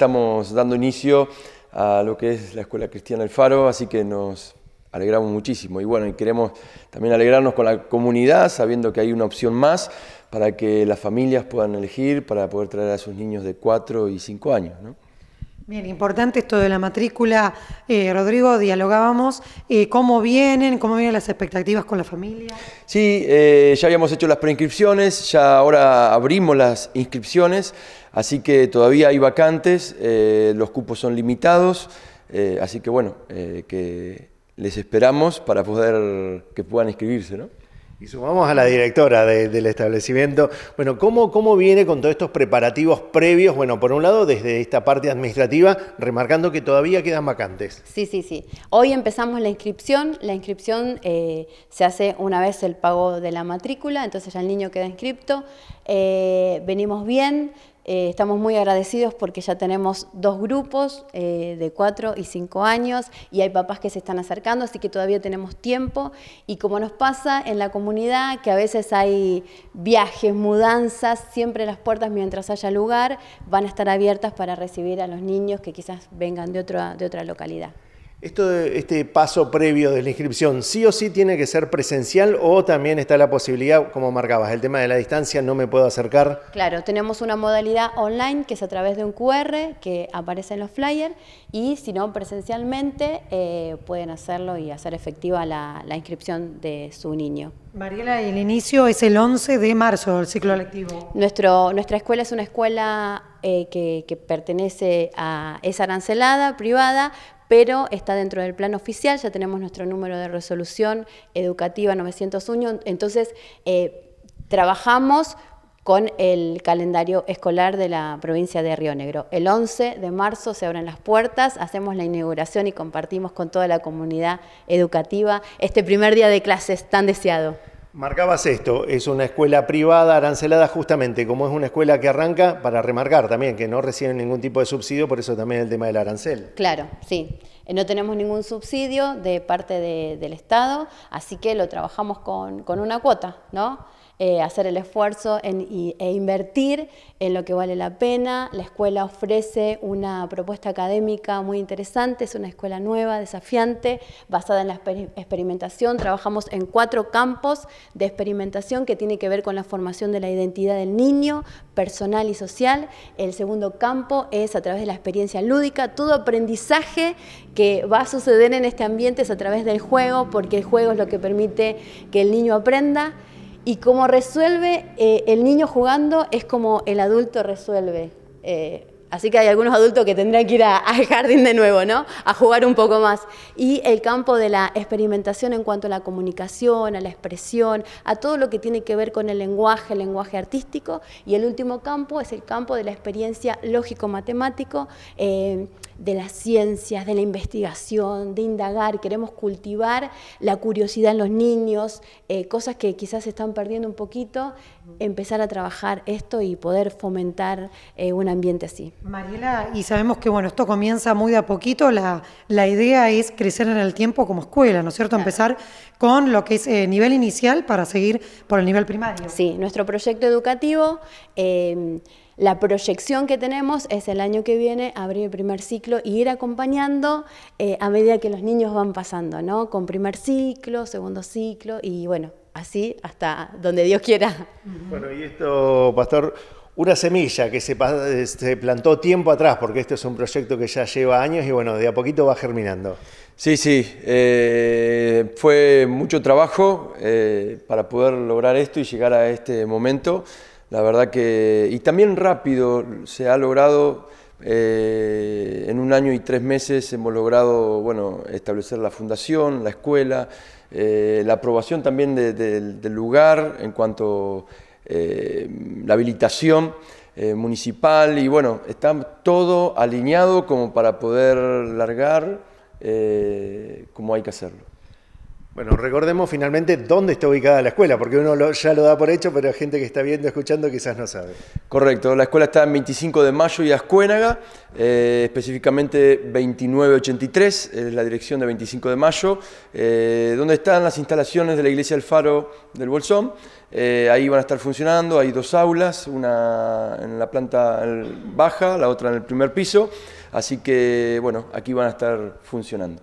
Estamos dando inicio a lo que es la Escuela Cristiana El Faro, así que nos alegramos muchísimo. Y bueno, y queremos también alegrarnos con la comunidad, sabiendo que hay una opción más para que las familias puedan elegir, para poder traer a sus niños de 4 y 5 años. ¿no? Bien, importante esto de la matrícula. Eh, Rodrigo, dialogábamos. Eh, ¿Cómo vienen? ¿Cómo vienen las expectativas con la familia? Sí, eh, ya habíamos hecho las preinscripciones, ya ahora abrimos las inscripciones. Así que todavía hay vacantes, eh, los cupos son limitados, eh, así que bueno, eh, que les esperamos para poder que puedan inscribirse, ¿no? Y sumamos a la directora del establecimiento. Bueno, ¿cómo, ¿cómo viene con todos estos preparativos previos? Bueno, por un lado, desde esta parte administrativa, remarcando que todavía quedan vacantes. Sí, sí, sí. Hoy empezamos la inscripción. La inscripción se hace una vez el pago de la matrícula, entonces ya el niño queda inscripto. venimos bien, eh, estamos muy agradecidos porque ya tenemos dos grupos eh, de cuatro y cinco años y hay papás que se están acercando, así que todavía tenemos tiempo. Y como nos pasa en la comunidad, que a veces hay viajes, mudanzas, siempre las puertas mientras haya lugar van a estar abiertas para recibir a los niños que quizás vengan de otra localidad. Esto, este paso previo de la inscripción, ¿sí o sí tiene que ser presencial o también está la posibilidad, como marcabas, el tema de la distancia, no me puedo acercar? Claro, tenemos una modalidad online que es a través de un QR que aparece en los flyers y si no presencialmente eh, pueden hacerlo y hacer efectiva la, inscripción de su niño. Mariela, el inicio es el 11 de marzo del ciclo lectivo. Nuestro, nuestra escuela es una escuela eh, que, que, pertenece a, esa arancelada, privada, pero está dentro del plan oficial, ya tenemos nuestro número de resolución educativa 901, entonces eh, trabajamos con el calendario escolar de la provincia de Río Negro. El 11 de marzo se abren las puertas, hacemos la inauguración y compartimos con toda la comunidad educativa este primer día de clases tan deseado. Marcabas esto, es una escuela privada arancelada justamente, como es una escuela que arranca, para remarcar también, que no reciben ningún tipo de subsidio, por eso también el tema del arancel. Claro, sí. Eh, no tenemos ningún subsidio de parte del Estado, así que lo trabajamos con, con una cuota, ¿no? Eh, hacer el esfuerzo e invertir en lo que vale la pena. La escuela ofrece una propuesta académica muy interesante, es una escuela nueva, desafiante, basada en la experimentación. Trabajamos en cuatro campos de experimentación que tiene que ver con la formación de la identidad del niño, personal y social. El segundo campo es a través de la experiencia lúdica. Todo aprendizaje que va a suceder en este ambiente es a través del juego, porque el juego es lo que permite que el niño aprenda. Y como resuelve eh, el niño jugando, es como el adulto resuelve. Eh, así que hay algunos adultos que tendrán que ir al jardín de nuevo, ¿no? A jugar un poco más. Y el campo de la experimentación en cuanto a la comunicación, a la expresión, a todo lo que tiene que ver con el lenguaje, el lenguaje artístico. Y el último campo es el campo de la experiencia lógico-matemático. Eh, de las ciencias, de la investigación, de indagar, queremos cultivar la curiosidad en los niños, eh, cosas que quizás se están perdiendo un poquito, empezar a trabajar esto y poder fomentar eh, un ambiente así. Mariela, y sabemos que bueno, esto comienza muy de a poquito, la, idea es crecer en el tiempo como escuela, ¿no es cierto? Empezar con lo que es eh, nivel inicial para seguir por el nivel primario. Sí, nuestro proyecto educativo la proyección que tenemos es el año que viene abrir el primer ciclo y ir acompañando eh, a medida que los niños van pasando, ¿no? Con primer ciclo, segundo ciclo y bueno, así hasta donde Dios quiera. Bueno, y esto, pastor, una semilla que se, plantó tiempo atrás, porque este es un proyecto que ya lleva años y bueno, de a poquito va germinando. Sí, sí, eh, fue mucho trabajo eh, para poder lograr esto y llegar a este momento. La verdad que, y también rápido, se ha logrado, eh, en un año y tres meses hemos logrado bueno, establecer la fundación, la escuela, eh, la aprobación también del lugar en cuanto eh, la habilitación eh, municipal y bueno, está todo alineado como para poder largar como hay que hacerlo. Bueno, recordemos finalmente dónde está ubicada la escuela, porque uno ya lo da por hecho, pero hay gente que está viendo, escuchando, quizás no sabe. Correcto, la escuela está en 25 de mayo y Ascuénaga, eh, específicamente 2983, es la dirección de 25 de mayo, eh, donde están las instalaciones de la iglesia del Faro del Bolsón. Eh, ahí van a estar funcionando, hay dos aulas, una en la planta baja, la otra en el primer piso, así que bueno, aquí van a estar funcionando.